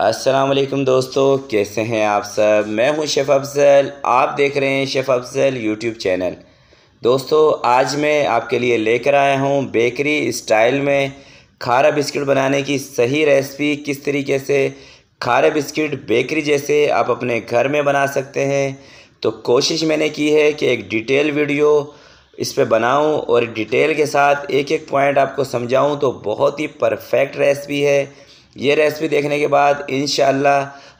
असलम दोस्तों कैसे हैं आप सब मैं हूं शेफ़ अफजल आप देख रहे हैं शेफ़ अफजल यूट्यूब चैनल दोस्तों आज मैं आपके लिए लेकर आया हूं बेकरी स्टाइल में खारा बिस्किट बनाने की सही रेसिपी किस तरीके से खारा बिस्किट बेकरी जैसे आप अपने घर में बना सकते हैं तो कोशिश मैंने की है कि एक डिटेल वीडियो इस पर बनाऊँ और डिटेल के साथ एक एक पॉइंट आपको समझाऊँ तो बहुत ही परफेक्ट रेसिपी है ये रेसिपी देखने के बाद इन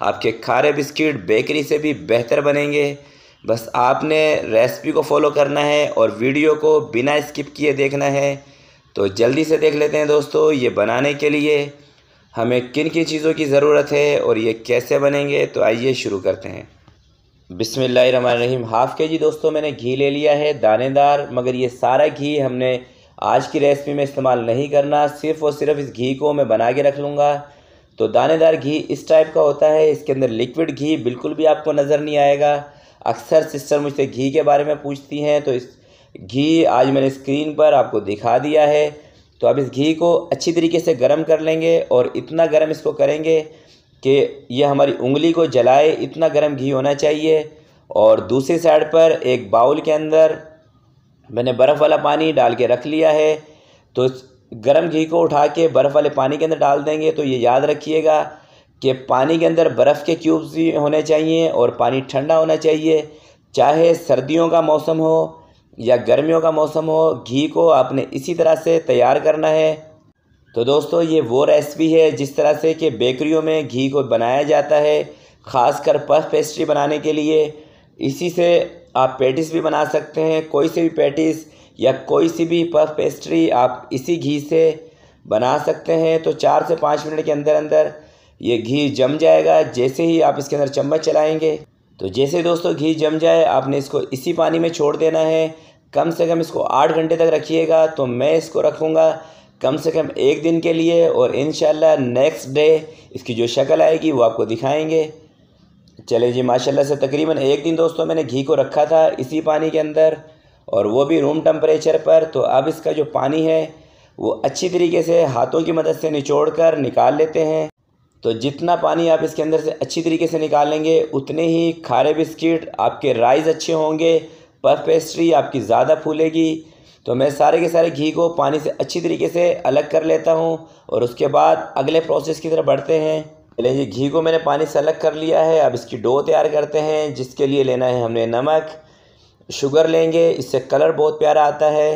आपके खारे बिस्किट बेकरी से भी बेहतर बनेंगे बस आपने रेसिपी को फॉलो करना है और वीडियो को बिना स्किप किए देखना है तो जल्दी से देख लेते हैं दोस्तों ये बनाने के लिए हमें किन किन चीज़ों की ज़रूरत है और ये कैसे बनेंगे तो आइए शुरू करते हैं बिसमीम हाफ़ के जी दोस्तों मैंने घी ले लिया है दानेदार मगर ये सारा घी हमने आज की रेसिपी में इस्तेमाल नहीं करना सिर्फ़ और सिर्फ इस घी को मैं बना के रख लूँगा तो दानेदार घी इस टाइप का होता है इसके अंदर लिक्विड घी बिल्कुल भी आपको नज़र नहीं आएगा अक्सर सिस्टर मुझसे घी के बारे में पूछती हैं तो इस घी आज मैंने स्क्रीन पर आपको दिखा दिया है तो आप इस घी को अच्छी तरीके से गर्म कर लेंगे और इतना गर्म इसको करेंगे कि ये हमारी उंगली को जलाए इतना गर्म घी होना चाहिए और दूसरी साइड पर एक बाउल के अंदर मैंने बर्फ़ वाला पानी डाल के रख लिया है तो गर्म घी को उठा के बर्फ़ वाले पानी के अंदर डाल देंगे तो ये याद रखिएगा कि पानी के अंदर बर्फ़ के क्यूब्स भी होने चाहिए और पानी ठंडा होना चाहिए चाहे सर्दियों का मौसम हो या गर्मियों का मौसम हो घी को आपने इसी तरह से तैयार करना है तो दोस्तों ये वो रेसिपी है जिस तरह से कि बेकरियों में घी को बनाया जाता है ख़ास कर पफ पेस्ट्री बनाने के लिए इसी से आप पेटिस भी बना सकते हैं कोई से भी पेटिस या कोई सी भी पफ पेस्ट्री आप इसी घी से बना सकते हैं तो चार से पाँच मिनट के अंदर अंदर ये घी जम जाएगा जैसे ही आप इसके अंदर चम्मच चलाएंगे तो जैसे दोस्तों घी जम जाए आपने इसको इसी पानी में छोड़ देना है कम से कम इसको आठ घंटे तक रखिएगा तो मैं इसको रखूँगा कम से कम एक दिन के लिए और इन नेक्स्ट डे इसकी जो शक्ल आएगी वो आपको दिखाएंगे चले जी माशाल्लाह से तकरीबन एक दिन दोस्तों मैंने घी को रखा था इसी पानी के अंदर और वो भी रूम टम्परेचर पर तो अब इसका जो पानी है वो अच्छी तरीके से हाथों की मदद से निचोड़ कर निकाल लेते हैं तो जितना पानी आप इसके अंदर से अच्छी तरीके से निकालेंगे उतने ही खारे बिस्किट आपके राइस अच्छे होंगे पफ पेस्ट्री आपकी ज़्यादा फूलेगी तो मैं सारे के सारे घी को पानी से अच्छी तरीके से अलग कर लेता हूँ और उसके बाद अगले प्रोसेस की तरफ बढ़ते हैं चलिए जी घी को मैंने पानी से अलग कर लिया है अब इसकी डो तैयार करते हैं जिसके लिए लेना है हमने नमक शुगर लेंगे इससे कलर बहुत प्यारा आता है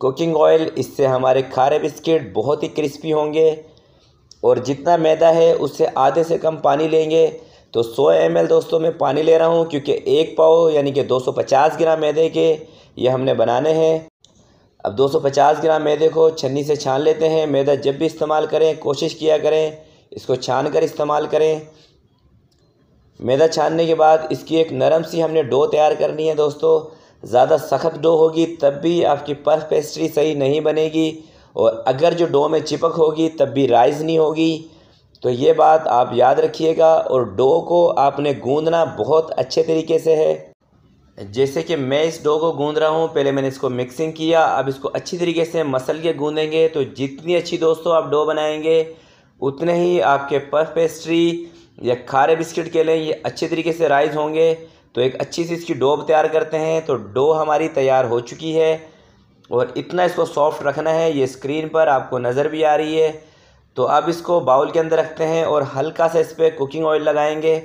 कुकिंग ऑयल इससे हमारे खारे बिस्किट बहुत ही क्रिस्पी होंगे और जितना मैदा है उससे आधे से कम पानी लेंगे तो 100 एम दोस्तों मैं पानी ले रहा हूँ क्योंकि एक पाव यानी कि 250 ग्राम मैदे के ये हमने बनाने हैं अब 250 ग्राम मैदे को छन्नी से छान लेते हैं मैदा जब भी इस्तेमाल करें कोशिश किया करें इसको छान कर इस्तेमाल करें मैदा छानने के बाद इसकी एक नरम सी हमने डो तैयार करनी है दोस्तों ज़्यादा सख्त डो होगी तब भी आपकी पर्फ पेस्ट्री सही नहीं बनेगी और अगर जो डो में चिपक होगी तब भी राइज़ नहीं होगी तो ये बात आप याद रखिएगा और डो को आपने गूंदना बहुत अच्छे तरीके से है जैसे कि मैं इस डो को गूंद रहा हूँ पहले मैंने इसको मिक्सिंग किया अब इसको अच्छी तरीके से मसल के गूँधेंगे तो जितनी अच्छी दोस्तों आप डो बनाएंगे उतने ही आपके पफ पेस्ट्री या खारे बिस्किट के लें ये अच्छे तरीके से राइज होंगे तो एक अच्छी सी इसकी डोब तैयार करते हैं तो डो हमारी तैयार हो चुकी है और इतना इसको सॉफ्ट रखना है ये स्क्रीन पर आपको नज़र भी आ रही है तो अब इसको बाउल के अंदर रखते हैं और हल्का सा इस पर कुकिंग ऑयल लगाएंगे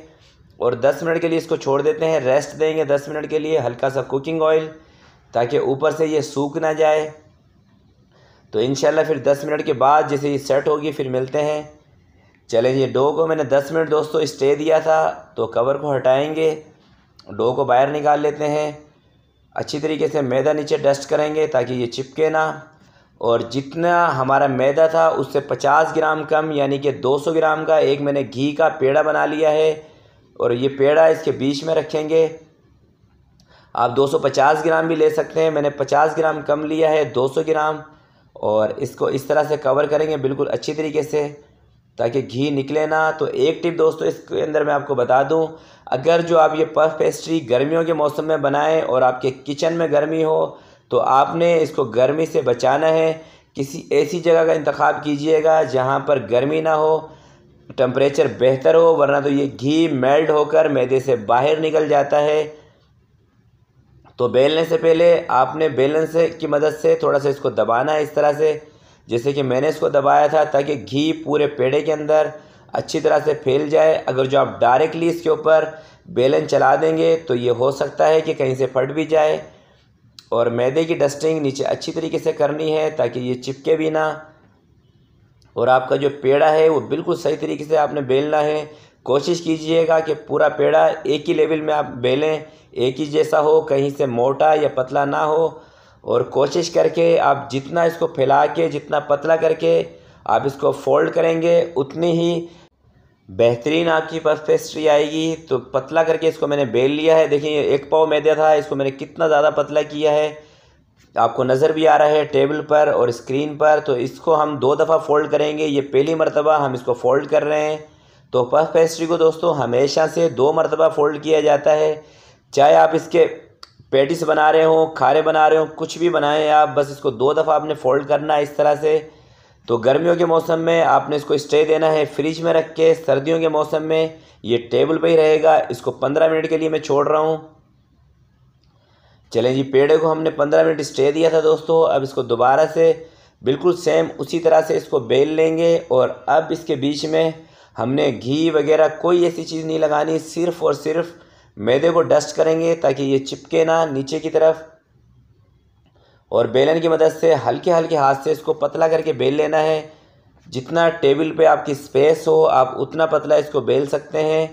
और 10 मिनट के लिए इसको छोड़ देते हैं रेस्ट देंगे 10 मिनट के लिए हल्का सा कुकिंग ऑयल ताकि ऊपर से ये सूख ना जाए तो इन फिर दस मिनट के बाद जैसे ये सेट होगी फिर मिलते हैं चलें ये डो को मैंने दस मिनट दोस्तों स्टे दिया था तो कवर को हटाएंगे डो को बाहर निकाल लेते हैं अच्छी तरीके से मैदा नीचे डस्ट करेंगे ताकि ये चिपके ना और जितना हमारा मैदा था उससे 50 ग्राम कम यानी कि 200 ग्राम का एक मैंने घी का पेड़ा बना लिया है और ये पेड़ा इसके बीच में रखेंगे आप 250 ग्राम भी ले सकते हैं मैंने 50 ग्राम कम लिया है 200 ग्राम और इसको इस तरह से कवर करेंगे बिल्कुल अच्छी तरीके से ताकि घी निकले ना तो एक टिप दोस्तों इसके अंदर मैं आपको बता दूं अगर जो आप ये पफ पेस्ट्री गर्मियों के मौसम में बनाएं और आपके किचन में गर्मी हो तो आपने इसको गर्मी से बचाना है किसी ऐसी जगह का इंतखब कीजिएगा जहाँ पर गर्मी ना हो टम्परेचर बेहतर हो वरना तो ये घी मेल्ट होकर मैदे से बाहर निकल जाता है तो बेलने से पहले आपने बेलन से की मदद से थोड़ा सा इसको दबाना है इस तरह से जैसे कि मैंने इसको दबाया था ताकि घी पूरे पेड़े के अंदर अच्छी तरह से फैल जाए अगर जो आप डायरेक्टली इसके ऊपर बेलन चला देंगे तो ये हो सकता है कि कहीं से फट भी जाए और मैदे की डस्टिंग नीचे अच्छी तरीके से करनी है ताकि ये चिपके भी ना और आपका जो पेड़ा है वो बिल्कुल सही तरीके से आपने बेलना है कोशिश कीजिएगा कि पूरा पेड़ा एक ही लेवल में आप बेलें एक ही जैसा हो कहीं से मोटा या पतला ना हो और कोशिश करके आप जितना इसको फैला के जितना पतला करके आप इसको फोल्ड करेंगे उतनी ही बेहतरीन आपकी पफ पेस्ट्री आएगी तो पतला करके इसको मैंने बेल लिया है देखिए एक पाव मैदा था इसको मैंने कितना ज़्यादा पतला किया है आपको नज़र भी आ रहा है टेबल पर और स्क्रीन पर तो इसको हम दो दफ़ा फ़ोल्ड करेंगे ये पहली मरतबा हम इसको फ़ोल्ड कर रहे हैं तो पफ पेस्ट्री को दोस्तों हमेशा से दो मरतबा फ़ोल्ड किया जाता है चाहे आप इसके पेटिस बना रहे हों खारे बना रहे हों कुछ भी बनाएं आप बस इसको दो दफ़ा आपने फ़ोल्ड करना है इस तरह से तो गर्मियों के मौसम में आपने इसको स्टे देना है फ्रिज में रख के सर्दियों के मौसम में ये टेबल पर ही रहेगा इसको पंद्रह मिनट के लिए मैं छोड़ रहा हूँ चलें जी पेड़े को हमने पंद्रह मिनट स्टे दिया था दोस्तों अब इसको दोबारा से बिल्कुल सेम उसी तरह से इसको बेल लेंगे और अब इसके बीच में हमने घी वगैरह कोई ऐसी चीज़ नहीं लगानी सिर्फ और सिर्फ मैदे को डस्ट करेंगे ताकि ये चिपके ना नीचे की तरफ और बेलन की मदद से हल्के हल्के हाथ से इसको पतला करके बेल लेना है जितना टेबल पे आपकी स्पेस हो आप उतना पतला इसको बेल सकते हैं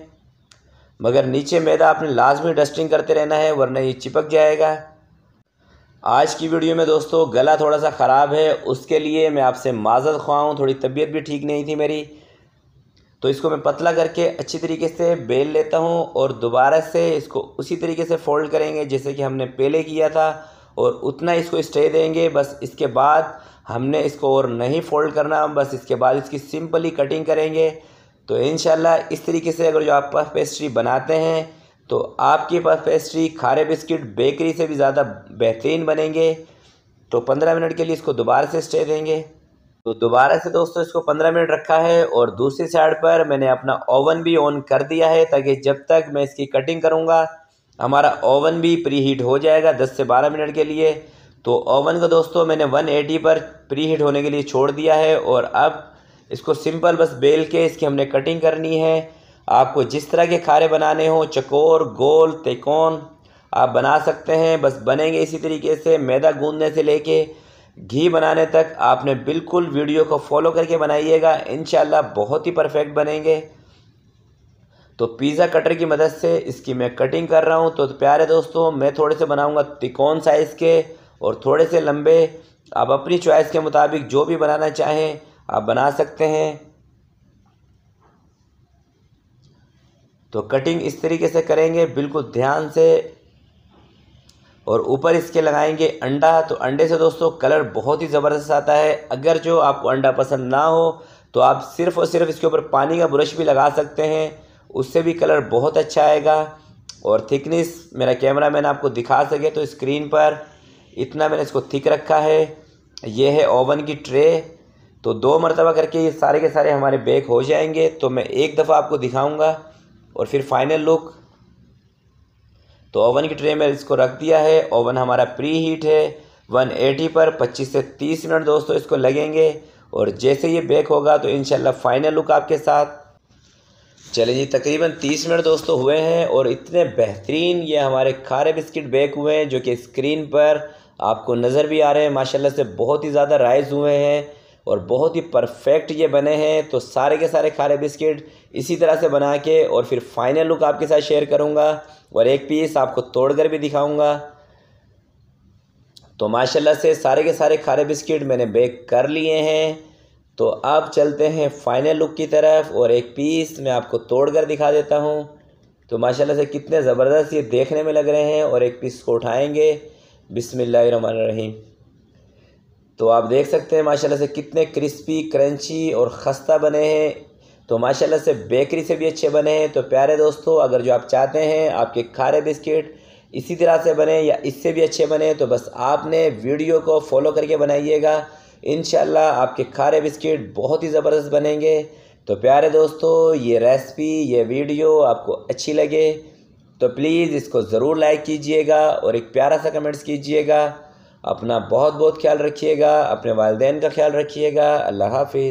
मगर नीचे मैदा आपने लाजमी डस्टिंग करते रहना है वरना ये चिपक जाएगा आज की वीडियो में दोस्तों गला थोड़ा सा ख़राब है उसके लिए मैं आपसे माजत ख्वाह हूँ थोड़ी तबीयत भी ठीक नहीं थी मेरी तो इसको मैं पतला करके अच्छी तरीके से बेल लेता हूँ और दोबारा से इसको उसी तरीके से फ़ोल्ड करेंगे जैसे कि हमने पहले किया था और उतना इसको स्टे देंगे बस इसके बाद हमने इसको और नहीं फ़ोल्ड करना बस इसके बाद इसकी सिंपली कटिंग करेंगे तो इन इस तरीके से अगर जो आप पफ पेस्ट्री बनाते हैं तो आपकी पफ पेस्ट्री खारे बिस्किट बेकरी से भी ज़्यादा बेहतरीन बनेंगे तो पंद्रह मिनट के लिए इसको दोबारा से स्टे देंगे तो दोबारा से दोस्तों इसको 15 मिनट रखा है और दूसरी साइड पर मैंने अपना ओवन भी ऑन कर दिया है ताकि जब तक मैं इसकी कटिंग करूँगा हमारा ओवन भी प्री हीट हो जाएगा 10 से 12 मिनट के लिए तो ओवन को दोस्तों मैंने 180 पर प्री हीट होने के लिए छोड़ दिया है और अब इसको सिंपल बस बेल के इसकी हमने कटिंग करनी है आपको जिस तरह के खारे बनाने हों चकोर गोल तेकोन आप बना सकते हैं बस बनेंगे इसी तरीके से मैदा गूंदने से लेके घी बनाने तक आपने बिल्कुल वीडियो को फॉलो करके बनाइएगा इन बहुत ही परफेक्ट बनेंगे तो पिज़्ज़ा कटर की मदद से इसकी मैं कटिंग कर रहा हूँ तो प्यारे दोस्तों मैं थोड़े से बनाऊँगा तिकोन साइज़ के और थोड़े से लंबे आप अपनी चॉइस के मुताबिक जो भी बनाना चाहें आप बना सकते हैं तो कटिंग इस तरीके से करेंगे बिल्कुल ध्यान से और ऊपर इसके लगाएंगे अंडा तो अंडे से दोस्तों कलर बहुत ही ज़बरदस्त आता है अगर जो आपको अंडा पसंद ना हो तो आप सिर्फ़ और सिर्फ इसके ऊपर पानी का ब्रश भी लगा सकते हैं उससे भी कलर बहुत अच्छा आएगा और थिकनेस मेरा कैमरा मैन आपको दिखा सके तो स्क्रीन पर इतना मैंने इसको थिक रखा है ये है ओवन की ट्रे तो दो मरतबा करके ये सारे के सारे हमारे बेक हो जाएंगे तो मैं एक दफ़ा आपको दिखाऊँगा और फिर फाइनल लुक तो ओवन की ट्रे में इसको रख दिया है ओवन हमारा प्री हीट है 180 पर 25 से 30 मिनट दोस्तों इसको लगेंगे और जैसे ये बेक होगा तो इन फाइनल लुक आपके साथ चले जी तकरीबन 30 मिनट दोस्तों हुए हैं और इतने बेहतरीन ये हमारे खारे बिस्किट बेक हुए हैं जो कि स्क्रीन पर आपको नज़र भी आ रहे हैं माशाल्लाह से बहुत ही ज़्यादा राइज़ हुए हैं और बहुत ही परफेक्ट ये बने हैं तो सारे के सारे खारे बिस्किट इसी तरह से बना के और फिर फाइनल लुक आपके साथ शेयर करूँगा और एक पीस आपको तोड़ कर भी दिखाऊँगा तो माशाल्लाह से सारे के सारे खारे बिस्किट मैंने बेक कर लिए हैं तो अब चलते हैं फाइनल लुक की तरफ और एक पीस मैं आपको तोड़ कर दिखा देता हूँ तो माशाल्लाह से कितने ज़बरदस्त ये देखने में लग रहे हैं और एक पीस को उठाएँगे बिसमीम तो आप देख सकते हैं माशाल्लाह से कितने क्रिस्पी क्रंची और खस्ता बने हैं तो माशाल्लाह से बेकरी से भी अच्छे बने हैं तो प्यारे दोस्तों अगर जो आप चाहते हैं आपके खारे बिस्किट इसी तरह से बने या इससे भी अच्छे बने तो बस आपने वीडियो को फॉलो करके बनाइएगा इन आपके खारे बिस्किट बहुत ही ज़बरदस्त बनेंगे तो प्यारे दोस्तों ये रेसिपी ये वीडियो आपको अच्छी लगे तो प्लीज़ इसको ज़रूर लाइक कीजिएगा और एक प्यारा सा कमेंट्स कीजिएगा अपना बहुत बहुत ख्याल रखिएगा अपने वालदेन का ख्याल रखिएगा अल्लाह हाफिज़